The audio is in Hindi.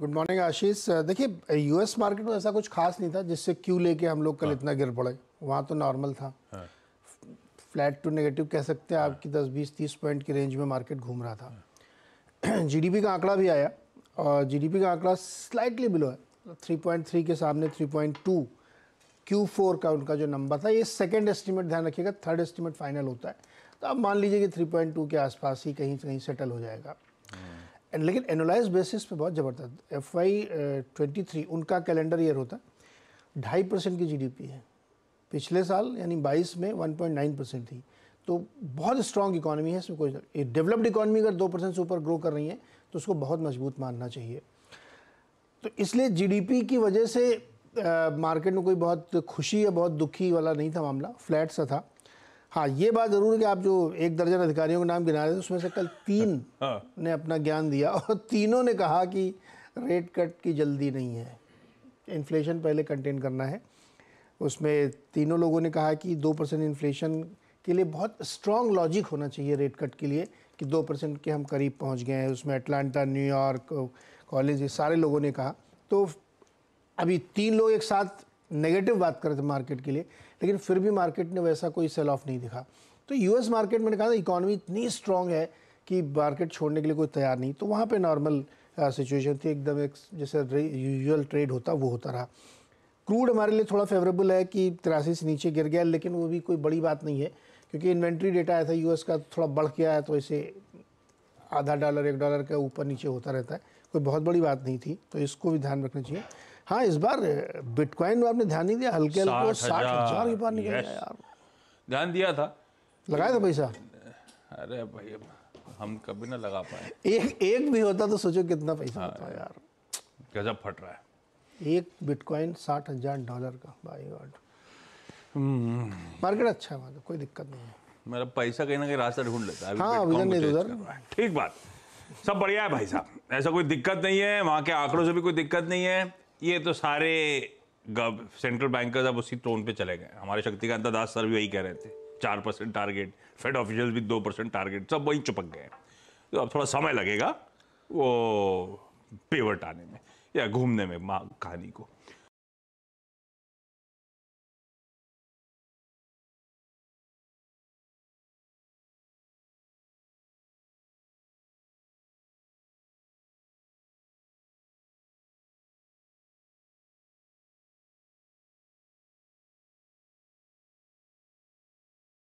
गुड मॉर्निंग आशीष देखिए यूएस मार्केट में ऐसा कुछ खास नहीं था जिससे क्यू लेके हम लोग कल हाँ। इतना गिर पड़े वहाँ तो नॉर्मल था हाँ। फ्लैट टू नेगेटिव कह सकते हैं हाँ। आपकी दस बीस तीस पॉइंट की रेंज में मार्केट घूम रहा था हाँ। जीडीपी का आंकड़ा भी आया और जीडीपी का आंकड़ा स्लाइटली बिलो है थ्री के सामने थ्री क्यू फोर का उनका जो नंबर था ये सेकेंड एस्टिमेट ध्यान रखिएगा थर्ड एस्टिमेट फाइनल होता है तो आप मान लीजिए कि टू के आसपास ही कहीं कहीं सेटल हो जाएगा लेकिन एनोलाइज बेसिस पे बहुत ज़बरदस्त एफ आई ट्वेंटी थ्री उनका कैलेंडर ईयर होता है ढाई परसेंट की जीडीपी है पिछले साल यानी बाईस में 1.9 परसेंट थी तो बहुत स्ट्रॉन्ग इकॉनमी है इसमें कोई डेवलप्ड इकॉनमी अगर दो परसेंट से ऊपर ग्रो कर रही है तो उसको बहुत मजबूत मानना चाहिए तो इसलिए जीडीपी की वजह से मार्केट uh, में कोई बहुत खुशी या बहुत दुखी वाला नहीं था मामला फ्लैट सा था हाँ ये बात ज़रूर कि आप जो एक दर्जन अधिकारियों के नाम गिना रहे थे उसमें से कल तीन हाँ। ने अपना ज्ञान दिया और तीनों ने कहा कि रेट कट की जल्दी नहीं है इन्फ्लेशन पहले कंटेन करना है उसमें तीनों लोगों ने कहा कि दो परसेंट इन्फ्लेशन के लिए बहुत स्ट्रॉन्ग लॉजिक होना चाहिए रेट कट के लिए कि दो परसेंट के हम करीब पहुंच गए हैं उसमें अटलांटा न्यूयॉर्क कॉलेज ये सारे लोगों ने कहा तो अभी तीन लोग एक साथ नेगेटिव बात कर रहे थे मार्केट के लिए लेकिन फिर भी मार्केट ने वैसा कोई सेल ऑफ नहीं दिखा तो यूएस मार्केट मैंने कहा था इकॉनमी इतनी स्ट्रांग है कि मार्केट छोड़ने के लिए कोई तैयार नहीं तो वहाँ पर नॉर्मल सिचुएशन थी एकदम एक जैसे यूजल ट्रेड होता वो होता रहा क्रूड हमारे लिए थोड़ा फेवरेबल है कि तिरासी से नीचे गिर गया लेकिन वो भी कोई बड़ी बात नहीं है क्योंकि इन्वेंट्री डेटा आया था यूएस का थोड़ा बढ़ गया है तो इसे आधा डॉलर एक डॉलर का ऊपर नीचे होता रहता है कोई बहुत बड़ी बात नहीं थी तो इसको भी ध्यान रखना चाहिए हाँ इस बार बिटकॉइन में आपने ध्यान नहीं दिया हल्के हल्के साठ हजार के पार निकल गया यार ध्यान दिया था लगाया था पैसा अरे भाई हम कभी ना लगा पाए एक एक भी होता तो सोचो कितना पैसा हाँ, होता यार गजब फट रहा है एक बिटकॉइन साठ हजार डॉलर का भाई गॉड हम्म। मार्केट अच्छा है मतलब कोई दिक्कत नहीं है मेरा पैसा कहीं ना कहीं रास्ता ढूंढ लेता है हाँ अभी नहीं तो अच्छा उधर ठीक बात सब बढ़िया है भाई साहब ऐसा कोई दिक्कत नहीं है वहाँ के आंकड़ों से भी कोई दिक्कत नहीं है ये तो सारे सेंट्रल बैंकर्स अब उसी टोन पे चले गए हमारे शक्तिकांत दास सर भी वही कह रहे थे चार परसेंट टारगेट फेड ऑफिशियल भी दो परसेंट टारगेट सब वहीं चुपक गए तो अब थोड़ा समय लगेगा वो पेवर्ट आने में या घूमने में माँ कहानी को